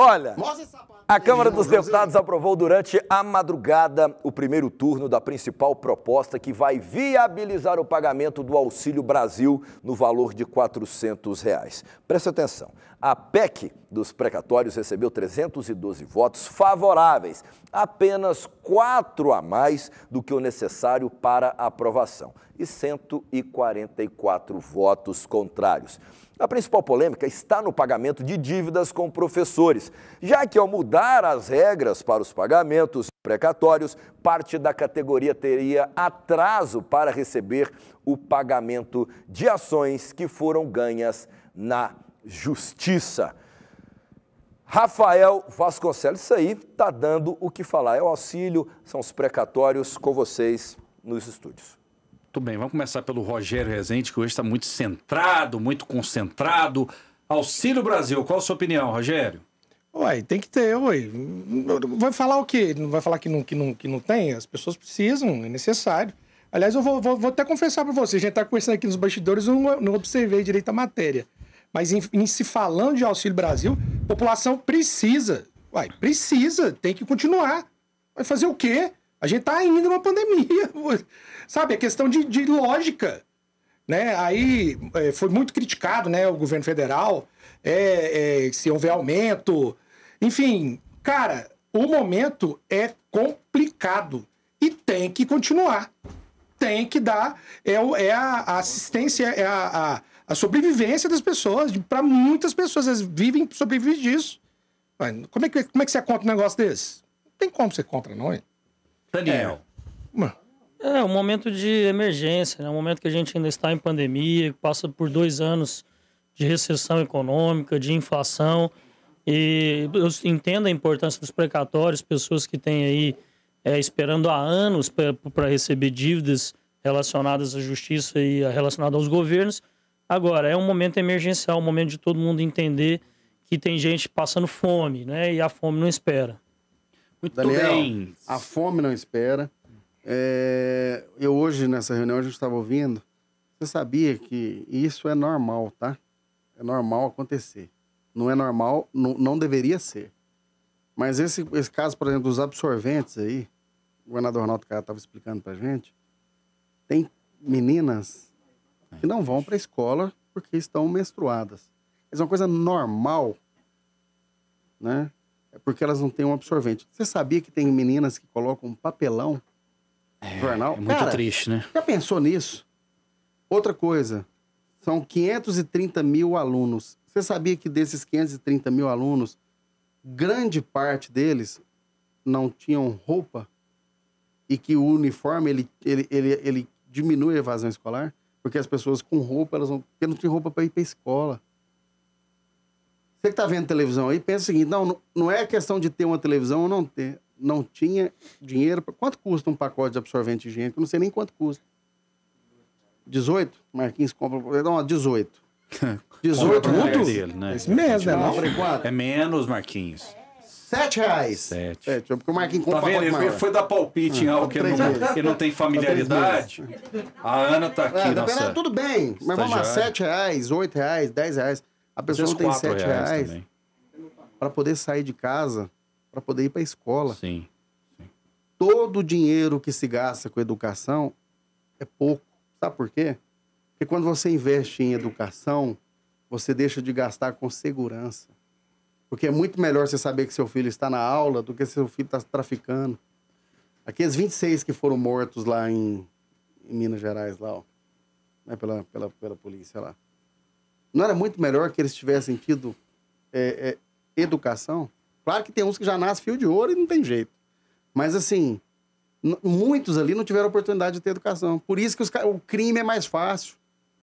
Olha, a Câmara dos Deputados aprovou durante a madrugada o primeiro turno da principal proposta que vai viabilizar o pagamento do Auxílio Brasil no valor de R$ 400. Reais. Presta atenção, a PEC dos precatórios recebeu 312 votos favoráveis, apenas quatro a mais do que o necessário para aprovação e 144 votos contrários. A principal polêmica está no pagamento de dívidas com professores, já que ao mudar as regras para os pagamentos precatórios, parte da categoria teria atraso para receber o pagamento de ações que foram ganhas na justiça. Rafael Vasconcelos, isso aí está dando o que falar. É o auxílio, são os precatórios com vocês nos estúdios. Muito bem, vamos começar pelo Rogério Rezende, que hoje está muito centrado, muito concentrado. Auxílio Brasil, qual a sua opinião, Rogério? Ué, tem que ter, ué. Vai falar o quê? Não vai falar que não, que não, que não tem? As pessoas precisam, é necessário. Aliás, eu vou, vou, vou até confessar para vocês, a gente está conversando aqui nos bastidores, eu não, não observei direito a matéria. Mas em, em se falando de Auxílio Brasil, população precisa, vai, precisa, tem que continuar. Vai fazer o quê? A gente tá ainda numa pandemia. Sabe, é questão de, de lógica. Né? Aí é, foi muito criticado né, o governo federal, é, é, se houver aumento. Enfim, cara, o momento é complicado e tem que continuar tem que dar, é, é a, a, assistência, é a, a, a sobrevivência das pessoas. Para muitas pessoas, elas vivem, sobrevivem disso. Como é, que, como é que você conta um negócio desse? Não tem como você compra, não hein Daniel. É, é um momento de emergência, né? um momento que a gente ainda está em pandemia, passa por dois anos de recessão econômica, de inflação. E eu entendo a importância dos precatórios, pessoas que têm aí é, esperando há anos para receber dívidas relacionadas à justiça e relacionadas aos governos. Agora, é um momento emergencial, um momento de todo mundo entender que tem gente passando fome, né? E a fome não espera. Muito Daniel, bem. A fome não espera. É, eu hoje, nessa reunião, a gente estava ouvindo. Você sabia que isso é normal, tá? É normal acontecer. Não é normal, não, não deveria ser. Mas esse, esse caso, por exemplo, dos absorventes aí, o governador Ronaldo Cara estava explicando para gente, tem meninas que não vão para a escola porque estão menstruadas. Mas é uma coisa normal, né? É porque elas não têm um absorvente. Você sabia que tem meninas que colocam um papelão no é, jornal? É muito Cara, triste, né? Já pensou nisso? Outra coisa, são 530 mil alunos. Você sabia que desses 530 mil alunos, grande parte deles não tinham roupa e que o uniforme ele, ele, ele, ele diminui a evasão escolar, porque as pessoas com roupa, elas vão porque não tem roupa para ir para escola. Você que está vendo televisão aí, pensa o seguinte: não, não é questão de ter uma televisão ou não ter. Não tinha dinheiro. Pra... Quanto custa um pacote de absorvente higiênico? não sei nem quanto custa. 18? Marquinhos compra. Não, 18. 18 minutos? Dele, né? Esse mês, né? É menos, Marquinhos. 7 reais. 7. Sete. É, porque o Marquinhos compra tá vendo? Ele maior. foi dar palpite em ah, algo que ele não, ele não tem tá familiaridade. A Ana tá é, aqui, é, nossa. Tudo bem, mas vamos lá, 7 reais, 8 reais, 10 reais. A pessoa não tem 7 reais, reais para poder sair de casa, pra poder ir pra escola. Sim. Sim. Todo o dinheiro que se gasta com educação é pouco. Sabe por quê? Porque quando você investe em educação, você deixa de gastar com segurança. Porque é muito melhor você saber que seu filho está na aula do que seu filho está traficando. Aqueles 26 que foram mortos lá em, em Minas Gerais, lá, ó, né, pela, pela, pela polícia lá. Não era muito melhor que eles tivessem tido é, é, educação? Claro que tem uns que já nascem fio de ouro e não tem jeito. Mas, assim, muitos ali não tiveram oportunidade de ter educação. Por isso que os, o crime é mais fácil.